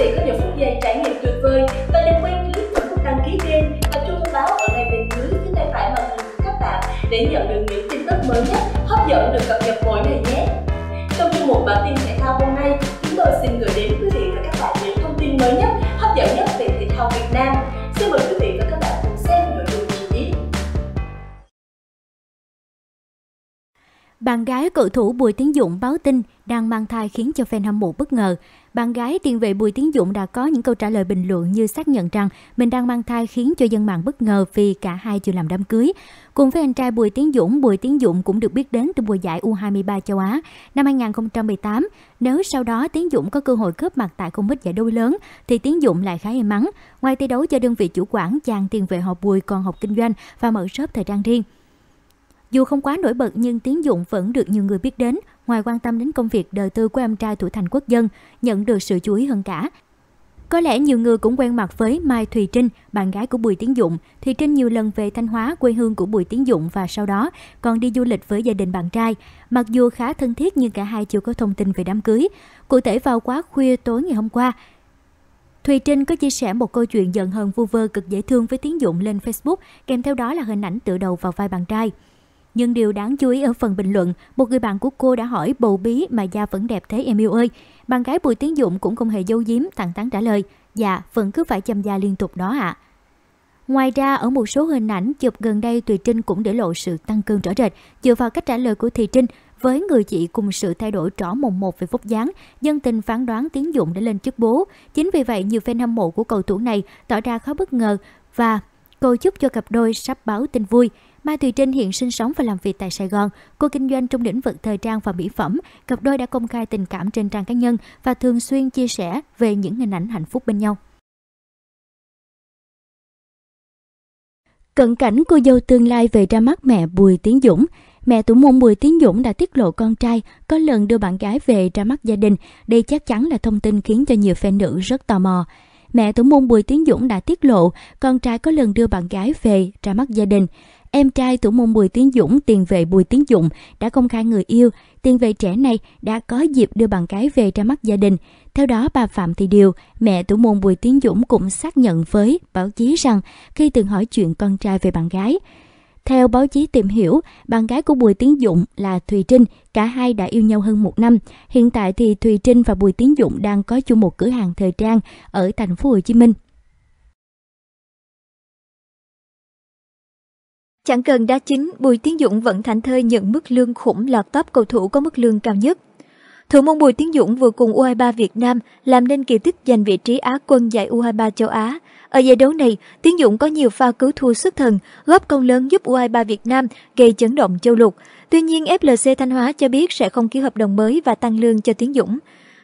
sẽ có được phút giây trải nghiệm tuyệt vời và đừng quên click nút đăng ký kênh và chuông thông báo ở ngay bên dưới phía tay phải màn hình của các bạn để nhận được những tin tức mới nhất hấp dẫn được cập nhật mỗi ngày nhé trong chương mục bản tin thể thao hôm nay chúng tôi xin gửi đến quý vị và các bạn những thông tin mới nhất hấp dẫn nhất về thể thao Việt Nam xin mời quý vị và các bạn Bạn gái cựu thủ Bùi Tiến Dũng báo tin đang mang thai khiến cho fan hâm mộ bất ngờ. Bạn gái tiền vệ Bùi Tiến Dũng đã có những câu trả lời bình luận như xác nhận rằng mình đang mang thai khiến cho dân mạng bất ngờ vì cả hai chưa làm đám cưới. Cùng với anh trai Bùi Tiến Dũng, Bùi Tiến Dũng cũng được biết đến từ mùa giải U23 châu Á năm 2018. Nếu sau đó Tiến Dũng có cơ hội cướp mặt tại công bích giải đôi lớn thì Tiến Dũng lại khá may mắn Ngoài thi đấu cho đơn vị chủ quản, chàng tiền vệ họ Bùi còn học kinh doanh và mở shop thời trang riêng. Dù không quá nổi bật nhưng Tiến Dụng vẫn được nhiều người biết đến, ngoài quan tâm đến công việc đời tư của em trai thủ thành quốc dân, nhận được sự chú ý hơn cả. Có lẽ nhiều người cũng quen mặt với Mai Thùy Trinh, bạn gái của Bùi Tiến Dụng. Thùy Trinh nhiều lần về Thanh Hóa, quê hương của Bùi Tiến Dụng và sau đó còn đi du lịch với gia đình bạn trai. Mặc dù khá thân thiết nhưng cả hai chưa có thông tin về đám cưới. Cụ thể vào quá khuya tối ngày hôm qua, Thùy Trinh có chia sẻ một câu chuyện giận hờn vu vơ cực dễ thương với Tiến Dụng lên Facebook, kèm theo đó là hình ảnh tự đầu vào vai bạn trai. Nhưng điều đáng chú ý ở phần bình luận, một người bạn của cô đã hỏi bầu bí mà da vẫn đẹp thế em yêu ơi. Bạn gái Bùi Tiến dũng cũng không hề dâu diếm, thẳng thắn trả lời, dạ, vẫn cứ phải chăm da liên tục đó ạ. À. Ngoài ra, ở một số hình ảnh chụp gần đây, Thùy Trinh cũng để lộ sự tăng cương rõ rệt dựa vào cách trả lời của Thùy Trinh với người chị cùng sự thay đổi rõ mồn một về vóc dáng, dân tình phán đoán tiến dũng đã lên chức bố. Chính vì vậy, nhiều fan hâm mộ của cầu thủ này tỏ ra khá bất ngờ và cầu chúc cho cặp đôi sắp báo tin vui. Mai Thùy Trinh hiện sinh sống và làm việc tại Sài Gòn. Cô kinh doanh trong lĩnh vực thời trang và mỹ phẩm. Cặp đôi đã công khai tình cảm trên trang cá nhân và thường xuyên chia sẻ về những hình ảnh hạnh phúc bên nhau. Cận cảnh cô dâu tương lai về ra mắt mẹ Bùi Tiến Dũng. Mẹ Tủ Môn Bùi Tiến Dũng đã tiết lộ con trai có lần đưa bạn gái về ra mắt gia đình. Đây chắc chắn là thông tin khiến cho nhiều fan nữ rất tò mò. Mẹ Tủ Môn Bùi Tiến Dũng đã tiết lộ con trai có lần đưa bạn gái về ra mắt gia đình. Em trai thủ môn Bùi Tiến Dũng, tiền vệ Bùi Tiến Dũng đã công khai người yêu. Tiền vệ trẻ này đã có dịp đưa bạn gái về ra mắt gia đình. Theo đó, bà Phạm Thị Điều, mẹ thủ môn Bùi Tiến Dũng cũng xác nhận với báo chí rằng khi từng hỏi chuyện con trai về bạn gái, theo báo chí tìm hiểu, bạn gái của Bùi Tiến Dũng là Thùy Trinh, cả hai đã yêu nhau hơn một năm. Hiện tại thì Thùy Trinh và Bùi Tiến Dũng đang có chung một cửa hàng thời trang ở thành phố Hồ Chí Minh. Chẳng cần đá chính, Bùi Tiến Dũng vẫn thảnh thơi nhận mức lương khủng lọt top cầu thủ có mức lương cao nhất. Thủ môn Bùi Tiến Dũng vừa cùng U23 Việt Nam làm nên kỳ tích giành vị trí Á quân giải U23 châu Á. Ở giải đấu này, Tiến Dũng có nhiều pha cứu thua xuất thần, góp công lớn giúp U23 Việt Nam gây chấn động châu lục. Tuy nhiên, FLC Thanh Hóa cho biết sẽ không ký hợp đồng mới và tăng lương cho Tiến Dũng.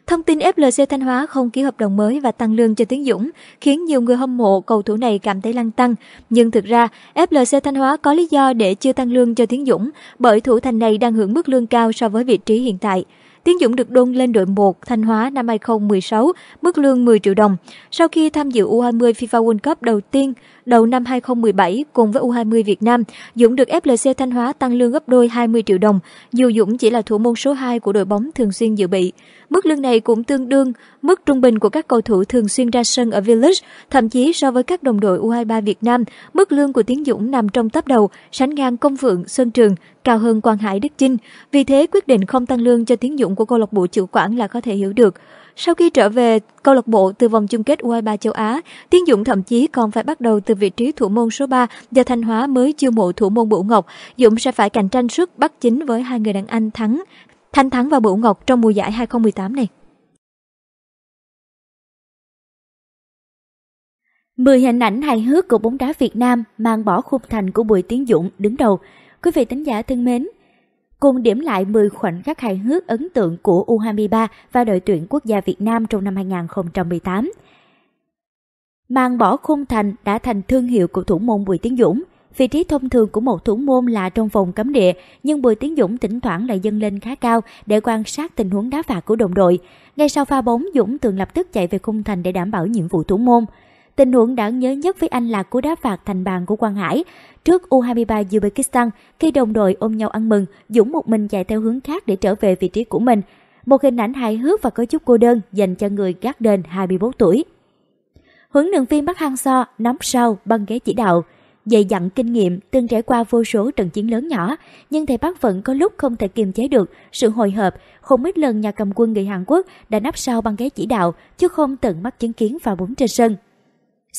Thông tin FLC Thanh Hóa không ký hợp đồng mới và tăng lương cho Tiến Dũng khiến nhiều người hâm mộ cầu thủ này cảm thấy lăn tăng. Nhưng thực ra, FLC Thanh Hóa có lý do để chưa tăng lương cho Tiến Dũng bởi thủ thành này đang hưởng mức lương cao so với vị trí hiện tại. Tiến Dũng được đôn lên đội 1 Thanh Hóa năm 2016, mức lương 10 triệu đồng. Sau khi tham dự U20 FIFA World Cup đầu tiên, đầu năm 2017 cùng với U20 Việt Nam, Dũng được FLC Thanh Hóa tăng lương gấp đôi 20 triệu đồng, dù Dũng chỉ là thủ môn số 2 của đội bóng thường xuyên dự bị. Mức lương này cũng tương đương mức trung bình của các cầu thủ thường xuyên ra sân ở Village, thậm chí so với các đồng đội U23 Việt Nam, mức lương của Tiến Dũng nằm trong top đầu, sánh ngang Công Vượng, Sơn Trường, cao hơn Quang Hải Đức Chinh. Vì thế quyết định không tăng lương cho Tiến Dũng của câu lạc bộ chủ quản là có thể hiểu được. Sau khi trở về câu lạc bộ từ vòng chung kết U23 châu Á, Tiến Dũng thậm chí còn phải bắt đầu từ vị trí thủ môn số 3 và Thanh Hóa mới chưa mộ thủ môn Bửu Ngọc. Dũng sẽ phải cạnh tranh sức bắt chính với hai người đàn anh Thắng, Thanh Thắng và Bửu Ngọc trong mùa giải 2018 này. 10 hình ảnh hài hước của bóng đá Việt Nam mang bỏ khung thành của Bùi Tiến Dũng đứng đầu. Quý vị tính giả thân mến, cùng điểm lại 10 khoảnh khắc hài hước ấn tượng của U23 và đội tuyển quốc gia Việt Nam trong năm 2018. Màn bỏ khung thành đã thành thương hiệu của thủ môn Bùi Tiến Dũng. Vị trí thông thường của một thủ môn là trong vòng cấm địa, nhưng Bùi Tiến Dũng thỉnh thoảng lại dâng lên khá cao để quan sát tình huống đá phạt của đồng đội. Ngay sau pha bóng, Dũng thường lập tức chạy về khung thành để đảm bảo nhiệm vụ thủ môn. Tình huống đáng nhớ nhất với anh là cú đá phạt thành bàn của Quang Hải. Trước U23 Uzbekistan, khi đồng đội ôm nhau ăn mừng, Dũng một mình chạy theo hướng khác để trở về vị trí của mình. Một hình ảnh hài hước và có chút cô đơn dành cho người gác đền 24 tuổi. Huấn luyện viên Park Hang-seo nắm sau băng ghế chỉ đạo, dày dặn kinh nghiệm, từng trải qua vô số trận chiến lớn nhỏ, nhưng thầy Park vẫn có lúc không thể kiềm chế được sự hồi hộp. Không ít lần nhà cầm quân người Hàn Quốc đã nắp sau băng ghế chỉ đạo, chứ không tận mắt chứng kiến vào bóng trên sân.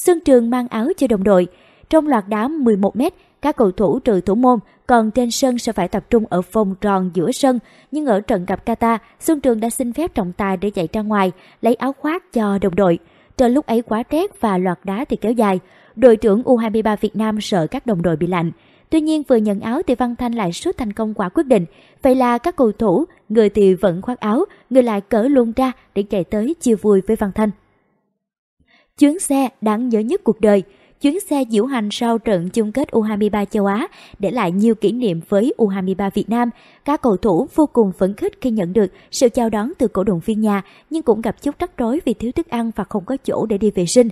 Xuân Trường mang áo cho đồng đội. Trong loạt đá 11 m các cầu thủ trừ thủ môn còn trên sân sẽ phải tập trung ở vòng tròn giữa sân. Nhưng ở trận gặp Qatar, Xuân Trường đã xin phép trọng tài để chạy ra ngoài, lấy áo khoác cho đồng đội. Trời lúc ấy quá rét và loạt đá thì kéo dài. Đội trưởng U23 Việt Nam sợ các đồng đội bị lạnh. Tuy nhiên vừa nhận áo thì Văn Thanh lại sút thành công quả quyết định. Vậy là các cầu thủ, người thì vẫn khoác áo, người lại cỡ luôn ra để chạy tới chia vui với Văn Thanh. Chuyến xe đáng nhớ nhất cuộc đời, chuyến xe diễu hành sau trận chung kết U23 châu Á để lại nhiều kỷ niệm với U23 Việt Nam. Các cầu thủ vô cùng phấn khích khi nhận được sự chào đón từ cổ động viên nhà, nhưng cũng gặp chút rắc rối vì thiếu thức ăn và không có chỗ để đi vệ sinh.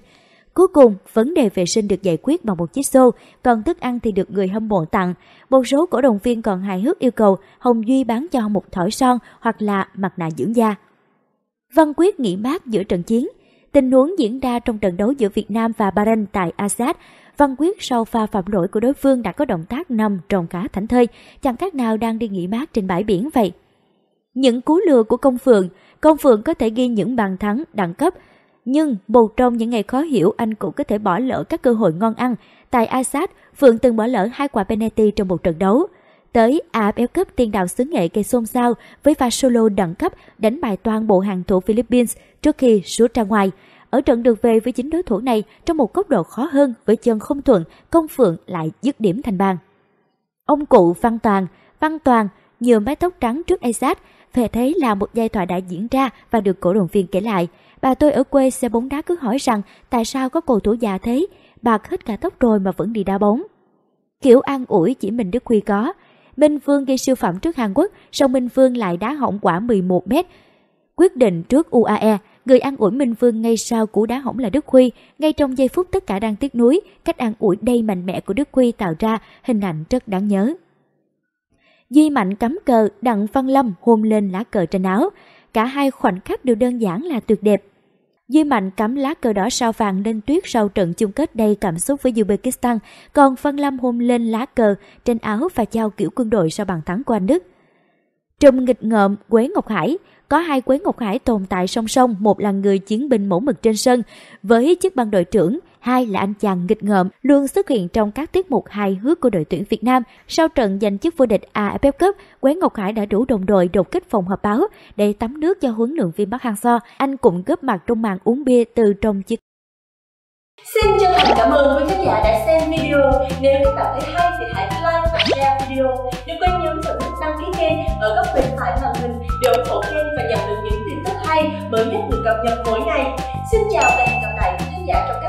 Cuối cùng, vấn đề vệ sinh được giải quyết bằng một chiếc xô, còn thức ăn thì được người hâm mộ tặng. Một số cổ động viên còn hài hước yêu cầu Hồng Duy bán cho một thỏi son hoặc là mặt nạ dưỡng da. Văn Quyết nghỉ mát giữa trận chiến – Tình huống diễn ra trong trận đấu giữa Việt Nam và Bahrain tại Azad, Văn Quyết sau pha phạm lỗi của đối phương đã có động tác nằm tròn cá thảnh thơi, chẳng khác nào đang đi nghỉ mát trên bãi biển vậy. Những cú lừa của Công Phượng, Công Phượng có thể ghi những bàn thắng đẳng cấp, nhưng một trong những ngày khó hiểu anh cũng có thể bỏ lỡ các cơ hội ngon ăn. Tại Assad, Phượng từng bỏ lỡ hai quả penalty trong một trận đấu tới, AFF Cup tiền đạo xứ nghệ gây xôn xao với pha solo đẳng cấp đánh bại toàn bộ hàng thủ Philippines trước khi sút ra ngoài. Ở trận được về với chính đối thủ này trong một góc độ khó hơn với chân không thuận, công phượng lại dứt điểm thành bàn. Ông cụ Văn Toàn, Văn Toàn nhường mái tóc trắng trước Isaac, về thấy là một giai thoại đã diễn ra và được cổ động viên kể lại. Bà tôi ở quê xe bóng đá cứ hỏi rằng tại sao có cầu thủ già thế, bạc hết cả tóc rồi mà vẫn đi đá bóng. Kiểu an ủi chỉ mình Đức Huy có, Minh Vương gây siêu phẩm trước Hàn Quốc, sau Minh Vương lại đá hỏng quả 11 mét. Quyết định trước UAE, người ăn ủi Minh Vương ngay sau cú đá hỏng là Đức Huy. Ngay trong giây phút tất cả đang tiếc nuối, cách ăn ủi đầy mạnh mẽ của Đức Huy tạo ra hình ảnh rất đáng nhớ. Duy Mạnh cắm cờ, Đặng Văn Lâm hôn lên lá cờ trên áo. Cả hai khoảnh khắc đều đơn giản là tuyệt đẹp. Duy Mạnh cắm lá cờ đỏ sao vàng lên tuyết sau trận chung kết đầy cảm xúc với Uzbekistan, còn Văn Lâm hôn lên lá cờ trên áo và trao kiểu quân đội sau bàn thắng của Anh Đức. Trong nghịch ngợm Quế Ngọc Hải, có hai Quế Ngọc Hải tồn tại song song, một là người chiến binh mẫu mực trên sân với chức ban đội trưởng, Hai là anh chàng nghịch ngợm luôn xuất hiện trong các tiết mục hài hước của đội tuyển Việt Nam. Sau trận giành chức vô địch AFF Cup, Quế Ngọc Hải đã đủ đồng đội đột kích phòng họp báo để tắm nước cho huấn luyện viên Park Hang-seo. Anh cũng góp mặt trong màn uống bia từ trong chiếc Xin chân thành cảm ơn quý khán giả đã xem video. Nếu các bạn thấy hay thì hãy like và share video. Đừng quên nhấn vào nút đăng ký kênh ở góc bên phải màn hình để ủng hộ kênh và nhận được những tin tức hay mới nhất được cập nhật mỗi ngày. Xin chào và hẹn gặp lại quý khán giả trong các